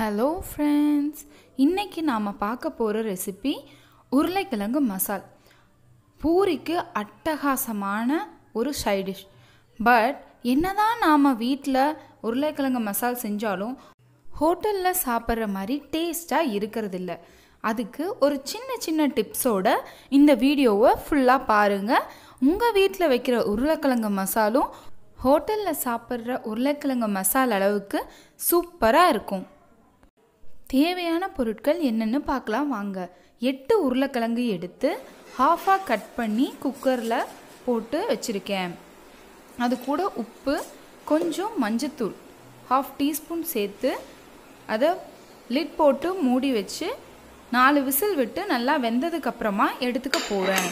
hello friends இன்றைக்கி நாம் பார்க்க போகிற ரெசிபி உருளைக்கிழங்கு மசால் பூரிக்கு அட்டகாசமான ஒரு சைடிஷ் பட் என்னதான் நாம் வீட்டில் உருளைக்கிழங்கு மசால் செஞ்சாலும் ஹோட்டலில் சாப்பிட்ற மாதிரி டேஸ்ட்டாக இருக்கிறதில்ல அதுக்கு ஒரு சின்ன சின்ன டிப்ஸோட இந்த வீடியோவை ஃபுல்லாக பாருங்கள் உங்கள் வீட்டில் வைக்கிற உருளைக்கிழங்கு மசாலும் ஹோட்டலில் சாப்பிட்ற உருளைக்கிழங்கு மசால் அளவுக்கு சூப்பராக இருக்கும் தேவையான பொருட்கள் என்னென்னு பார்க்கலாம் வாங்க எட்டு உருளைக்கிழங்கு எடுத்து ஹாஃபாக கட் பண்ணி குக்கரில் போட்டு வச்சுருக்கேன் அது கூட உப்பு கொஞ்சம் மஞ்சத்தூள் ஹாஃப் டீஸ்பூன் சேர்த்து அதை லிட் போட்டு மூடி வச்சு நாலு விசில் விட்டு நல்லா வெந்ததுக்கப்புறமா எடுத்துக்க போகிறேன்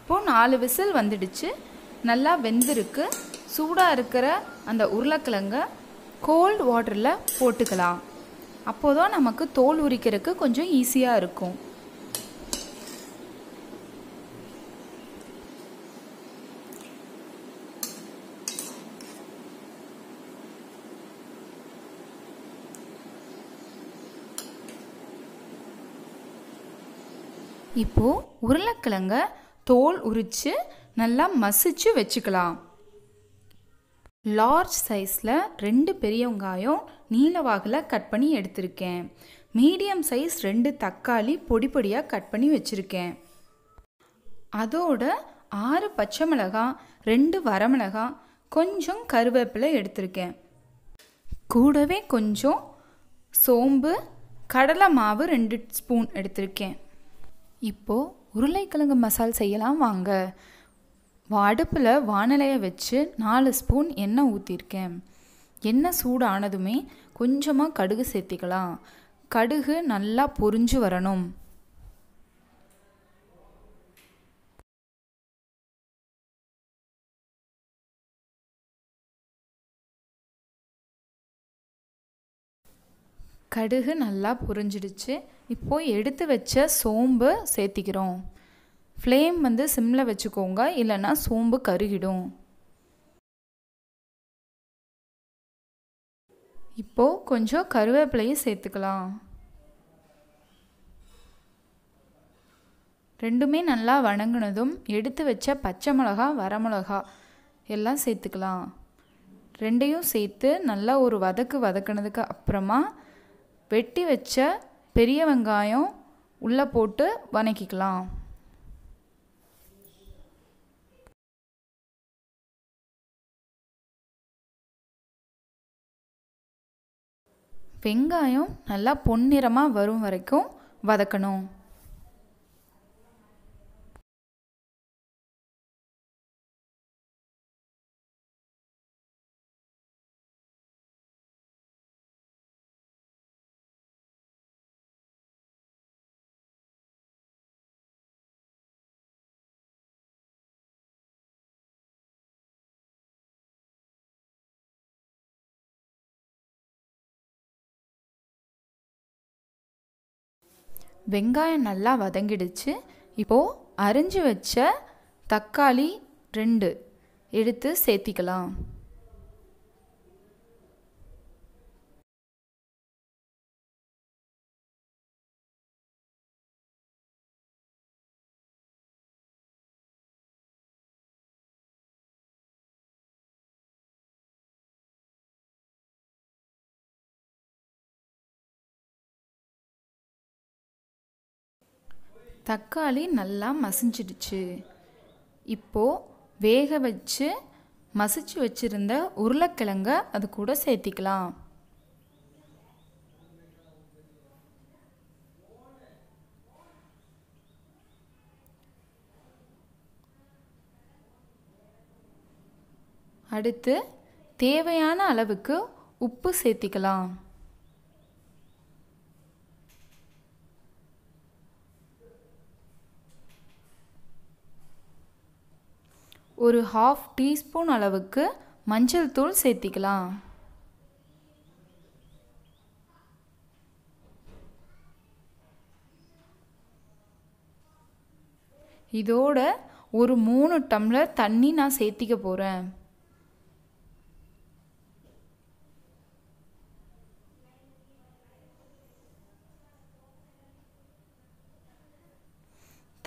இப்போது நாலு விசில் வந்துடுச்சு நல்லா வெந்திருக்கு சூடாக இருக்கிற அந்த உருளைக்கிழங்க கோல்டு வாட்டரில் போட்டுக்கலாம் அப்போ தான் நமக்கு தோல் உரிக்கிறதுக்கு கொஞ்சம் ஈஸியாக இருக்கும் இப்போது உருளைக்கிழங்க தோல் உரித்து நல்லா மசிச்சு வச்சுக்கலாம் லார்ஜ் சைஸில் ரெண்டு பெரிய வெங்காயம் நீலவாகில் கட் பண்ணி எடுத்திருக்கேன் மீடியம் சைஸ் ரெண்டு தக்காளி பொடி பொடியாக கட் பண்ணி வச்சுருக்கேன் அதோட ஆறு பச்சை மிளகாய் ரெண்டு வரமிளகாய் கொஞ்சம் கருவேப்பிலை எடுத்திருக்கேன் கூடவே கொஞ்சம் சோம்பு கடலை மாவு ரெண்டு ஸ்பூன் எடுத்திருக்கேன் இப்போது உருளைக்கிழங்கு மசால் செய்யலாம் வாங்க அடுப்பில் வானலையை வச்சு நாலு ஸ்பூன் எண்ணெய் ஊற்றிருக்கேன் எண்ணெய் சூடானதுமே கொஞ்சமாக கடுகு சேர்த்திக்கலாம் கடுகு நல்லா பொரிஞ்சு வரணும் கடுகு நல்லா பொரிஞ்சிடுச்சு இப்போது எடுத்து வச்ச சோம்பு சேர்த்திக்கிறோம் ஃப்ளேம் வந்து சிம்மில் வச்சுக்கோங்க இல்லைன்னா சோம்பு கருகிடும் இப்போது கொஞ்சம் கருவேப்பிலையும் சேர்த்துக்கலாம் ரெண்டுமே நல்லா வணங்கினதும் எடுத்து வச்ச பச்சை மிளகா வரமிளகா எல்லாம் சேர்த்துக்கலாம் ரெண்டையும் சேர்த்து நல்லா ஒரு வதக்கு வதக்கினதுக்கு அப்புறமா வெட்டி வச்ச பெரிய வெங்காயம் உள்ளே போட்டு வதக்கிக்கலாம் வெங்காயம் நல்லா பொன்னிறமாக வரும் வரைக்கும் வதக்கணும் வெங்காயம் நல்லா வதங்கிடுச்சு இப்போது அரிஞ்சு வச்ச தக்காளி ரெண்டு எடுத்து சேர்த்திக்கலாம் தக்காளி நல்லா மசிஞ்சிடுச்சு இப்போது வேக வச்சு மசிச்சு வச்சுருந்த உருளைக்கிழங்க அது கூட சேர்த்திக்கலாம் அடுத்து தேவையான அளவுக்கு உப்பு சேர்த்திக்கலாம் ஒரு ஹாஃப் டீஸ்பூன் அளவுக்கு மஞ்சள் தூள் சேர்த்திக்கலாம் இதோட ஒரு மூணு டம்ளர் தண்ணி நான் சேர்த்திக்க போகிறேன்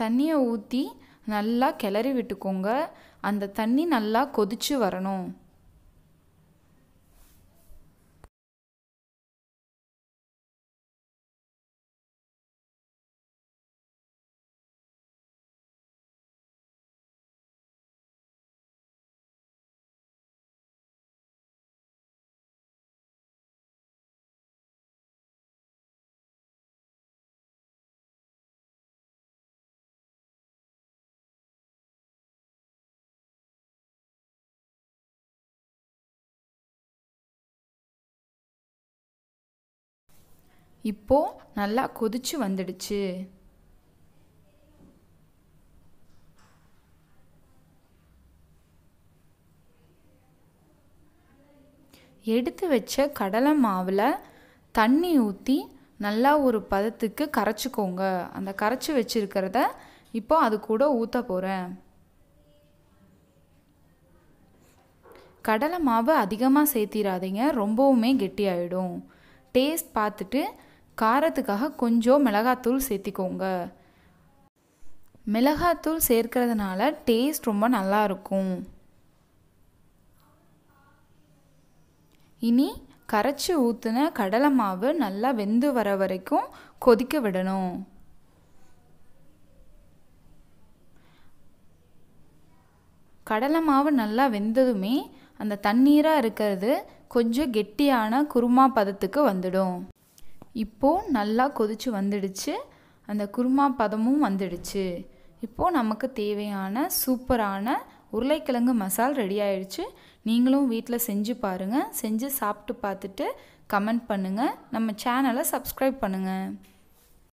தண்ணியை ஊற்றி நல்லா கிளறி விட்டுக்கோங்க அந்த தண்ணி நல்லா கொதித்து வரணும் இப்போது நல்லா கொதிச்சு வந்துடுச்சு எடுத்து வச்ச கடலை மாவில் தண்ணி ஊற்றி நல்லா ஒரு பதத்துக்கு கரைச்சிக்கோங்க அந்த கரைச்சி வச்சுருக்கிறத இப்போ அது கூட ஊற்ற போகிறேன் கடலை மாவு அதிகமாக சேர்த்திடாதீங்க ரொம்பவுமே கெட்டியாயிடும் டேஸ்ட் பார்த்துட்டு காரத்துக்காக கொஞ்சம் மிளகாத்தூள் சேர்த்திக்கோங்க மிளகாத்தூள் சேர்க்கிறதுனால டேஸ்ட் ரொம்ப நல்லாயிருக்கும் இனி கரைச்சி ஊற்றின கடலை மாவு நல்லா வெந்து வர வரைக்கும் கொதிக்க விடணும் கடலை மாவு நல்லா வெந்ததுமே அந்த தண்ணீராக இருக்கிறது கொஞ்சம் கெட்டியான குருமா பதத்துக்கு வந்துடும் இப்போது நல்லா கொதிச்சு வந்துடுச்சு அந்த குருமா பதமும் வந்துடுச்சு இப்போது நமக்கு தேவையான சூப்பரான உருளைக்கிழங்கு மசால் ரெடி ஆயிடுச்சு நீங்களும் வீட்டில் செஞ்சு பாருங்கள் செஞ்சு சாப்பிட்டு பார்த்துட்டு கமெண்ட் பண்ணுங்கள் நம்ம சேனலை சப்ஸ்கிரைப் பண்ணுங்கள்